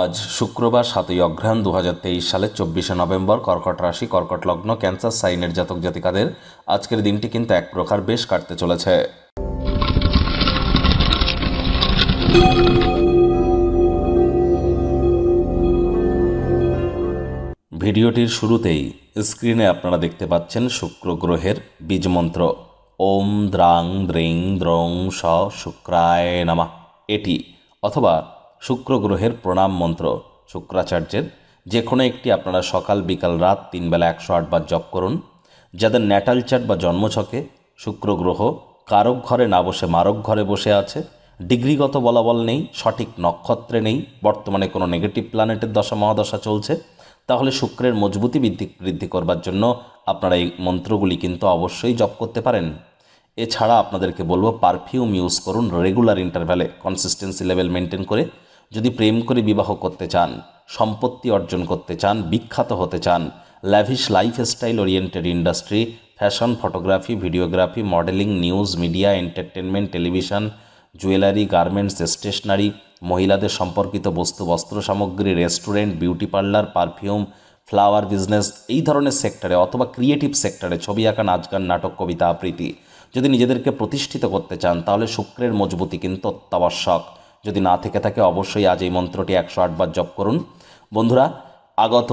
আজ শুক্রবার সাতই অঘ্রাণ দু সালের চব্বিশে নভেম্বর কর্কট রাশি কর্কট লগ্ন ক্যান্সার সাইনের জাতক জাতিকাদের আজকের দিনটি কিন্তু এক প্রকার বেশ কাটতে চলেছে ভিডিওটির শুরুতেই স্ক্রিনে আপনারা দেখতে পাচ্ছেন শুক্র গ্রহের বীজমন্ত্র ওম দ্রাং দ্রিং দ্রং স শুক্রায় নামা এটি অথবা শুক্র গ্রহের প্রণাম মন্ত্র শুক্রাচার্যের যে কোনো একটি আপনারা সকাল বিকাল রাত তিনবেলা একশো আটবার জপ করুন যাদের ন্যাটাল চার্ট বা জন্মছকে শুক্র গ্রহ কারক ঘরে না বসে মারক ঘরে বসে আছে ডিগ্রিগত বলাবল নেই সঠিক নক্ষত্রে নেই বর্তমানে কোনো নেগেটিভ প্ল্যানেটের দশা মহাদশা চলছে তাহলে শুক্রের মজবুতি বৃদ্ধি বৃদ্ধি করবার জন্য আপনারা এই মন্ত্রগুলি কিন্তু অবশ্যই জপ করতে পারেন এছাড়া আপনাদেরকে বলবো পারফিউম ইউজ করুন রেগুলার ইন্টারভ্যালে কনসিস্টেন্সি লেভেল মেনটেন করে যদি প্রেম করে বিবাহ করতে চান সম্পত্তি অর্জন করতে চান বিখ্যাত হতে চান lavish lifestyle oriented industry fashion photography videography modelling news media entertainment television jewellery garments stationery মহিলাদের সম্পর্কিত বস্তু বস্ত্র সামগ্রী restaurant beauty parlour perfume flower business এই ধরনের সেক্টরে অথবা ক্রিয়েটিভ সেক্টরে ছবি আঁকা নাচ গান নাটক কবিতা আবৃত্তি যদি নিজেদেরকে প্রতিষ্ঠিত করতে চান তাহলে শুক্রের মজবুতি কিন্তু অত্যাবশ্যক যদি না থেকে থাকে অবশ্যই আজ এই মন্ত্রটি একশো আটবার জপ করুন বন্ধুরা আগত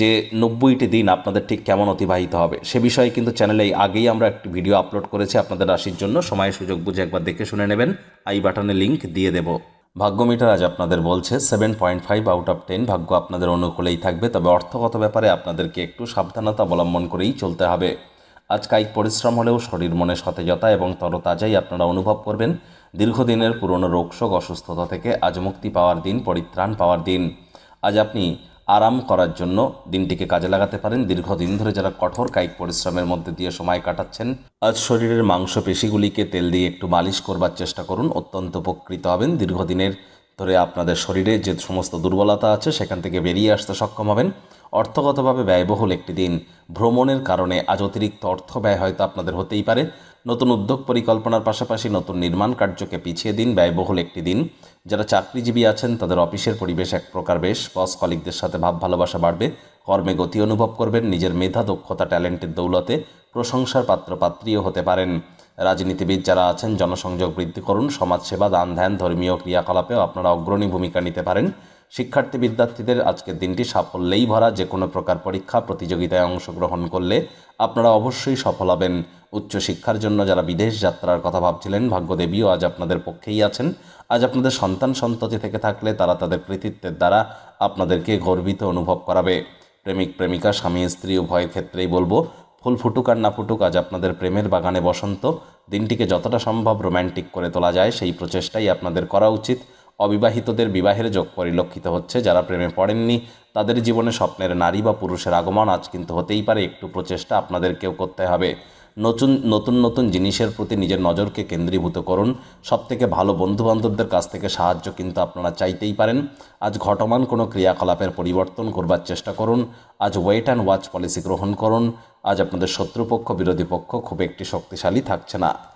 যে নব্বইটি দিন আপনাদের ঠিক কেমন অতিবাহিত হবে সে বিষয়ে কিন্তু চ্যানেলে আগেই আমরা একটি ভিডিও আপলোড করেছি আপনাদের রাশির জন্য সময় সুযোগ বুঝে একবার দেখে শুনে নেবেন আই বাটনে লিঙ্ক দিয়ে দেব ভাগ্যমিটার আজ আপনাদের বলছে seven point five out of ten ভাগ্য আপনাদের অনুকূলেই থাকবে তবে অর্থগত ব্যাপারে আপনাদেরকে একটু সাবধানতা অবলম্বন করেই চলতে হবে আজ কায়িক পরিশ্রম হলেও শরীর মনে সতেজতা এবং তরতাজাই আপনারা অনুভব করবেন দীর্ঘদিনের পুরনো রোগশোক অসুস্থতা থেকে আজ মুক্তি পাওয়ার দিন পরিত্রাণ পাওয়ার দিন আজ আপনি আরাম করার জন্য দিনটিকে কাজে লাগাতে পারেন দীর্ঘদিন ধরে যারা কঠোর কায়িক পরিশ্রমের মধ্যে দিয়ে সময় কাটাচ্ছেন আজ শরীরের মাংসপেশিগুলিকে তেল দিয়ে একটু মালিশ করবার চেষ্টা করুন অত্যন্ত উপকৃত হবেন দীর্ঘদিনের ধরে আপনাদের শরীরে যে সমস্ত দুর্বলতা আছে সেখান থেকে বেরিয়ে আসতে সক্ষম হবেন অর্থগতভাবে ব্যয়বহুল একটি দিন ভ্রমণের কারণে আজ অতিরিক্ত অর্থ ব্যয় হয়তো আপনাদের হতেই পারে নতুন উদ্যোগ পরিকল্পনার পাশাপাশি নতুন নির্মাণ কার্যকে পিছিয়ে দিন ব্যয়বহুল একটি দিন যারা চাকরিজীবী আছেন তাদের অফিসের পরিবেশ এক প্রকার বেশ বস কলিকদের সাথে ভাব ভালোবাসা বাড়বে কর্মে গতি অনুভব করবেন নিজের মেধা দক্ষতা ট্যালেন্টের দৌলতে প্রশংসার পাত্র পাত্রীও হতে পারেন রাজনীতিবিদ যারা আছেন জনসংযোগ বৃদ্ধি করুন সমাজসেবা দান ধ্যান ধর্মীয় ক্রিয়াকলাপেও আপনারা অগ্রণী ভূমিকা নিতে পারেন শিক্ষার্থী বিদ্যার্থীদের আজকের দিনটি সাফল্যেই ভরা যে কোনো প্রকার পরীক্ষা প্রতিযোগিতায় অংশগ্রহণ করলে আপনারা অবশ্যই সফল হবেন উচ্চ শিক্ষার জন্য যারা বিদেশ যাত্রার কথা ভাবছিলেন ভাগ্যদেবীও আজ আপনাদের পক্ষেই আছেন আজ আপনাদের সন্তান সন্ততি থেকে থাকলে তারা তাদের কৃতিত্বের দ্বারা আপনাদেরকে গর্বিত অনুভব করাবে প্রেমিক প্রেমিকা স্বামী স্ত্রী উভয়ের ক্ষেত্রেই বলবো ফুল ফুটুক আর না ফুটুক আজ আপনাদের প্রেমের বাগানে বসন্ত দিনটিকে যতটা সম্ভব রোম্যান্টিক করে তোলা যায় সেই প্রচেষ্টাই আপনাদের করা উচিত অবিবাহিতদের বিবাহের যোগ পরিলক্ষিত হচ্ছে যারা প্রেমে পড়েননি তাদের জীবনে স্বপ্নের নারী বা পুরুষের আগমন আজ কিন্তু হতেই পারে একটু প্রচেষ্টা আপনাদেরকেও করতে হবে নতুন নতুন নতুন জিনিসের প্রতি নিজের নজরকে কেন্দ্রীভূত করুন সবথেকে ভালো বন্ধুবান্ধবদের কাছ থেকে সাহায্য কিন্তু আপনারা চাইতেই পারেন আজ ঘটমান কোনো ক্রিয়াকলাপের পরিবর্তন করবার চেষ্টা করুন আজ ওয়েট অ্যান্ড ওয়াচ পলিসি গ্রহণ করুন আজ আপনাদের শত্রুপক্ষ বিরোধী পক্ষ খুব একটি শক্তিশালী থাকছে না